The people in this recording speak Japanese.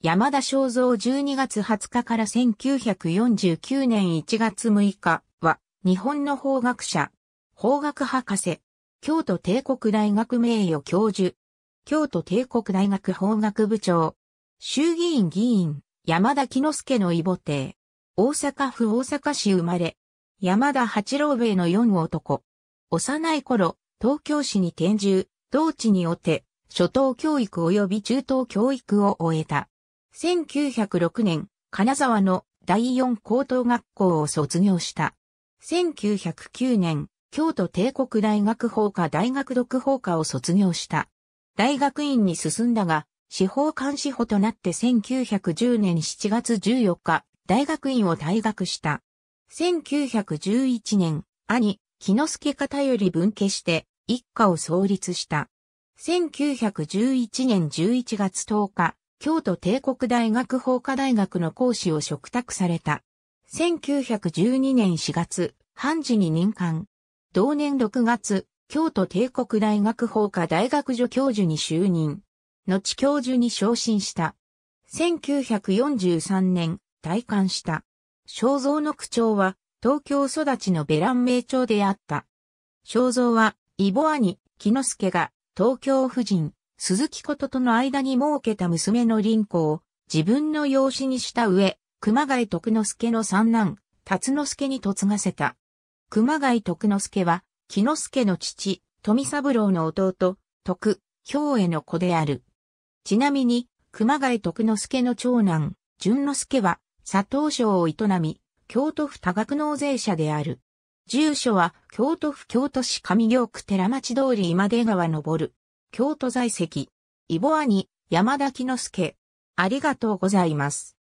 山田正造12月20日から1949年1月6日は、日本の法学者、法学博士、京都帝国大学名誉教授、京都帝国大学法学部長、衆議院議員、山田木之助の異母弟、大阪府大阪市生まれ、山田八郎兵衛の四男。幼い頃、東京市に転住、同地におて、初等教育及び中等教育を終えた。1906年、金沢の第四高等学校を卒業した。1909年、京都帝国大学法科大学読法科を卒業した。大学院に進んだが、司法監視法となって1910年7月14日、大学院を退学した。1911年、兄、木之助方より分家して、一家を創立した。1911年11月10日、京都帝国大学法科大学の講師を嘱託された。1912年4月、判事に任官。同年6月、京都帝国大学法科大学助教授に就任。後教授に昇進した。1943年、退官した。肖像の区長は、東京育ちのベラン名長であった。肖像は、イボアニ、木之助が、東京夫人、鈴木こととの間に設けた娘の林子を自分の養子にした上、熊谷徳之助の三男、辰之助に嫁がせた。熊谷徳之助は、木之助の父、富三郎の弟、徳、兵衛の子である。ちなみに、熊谷徳之助の長男、淳之助は、佐藤省を営み、京都府多額納税者である。住所は、京都府京都市上京区寺町通り今出川る。京都在籍、イボアニ、山田木之助。ありがとうございます。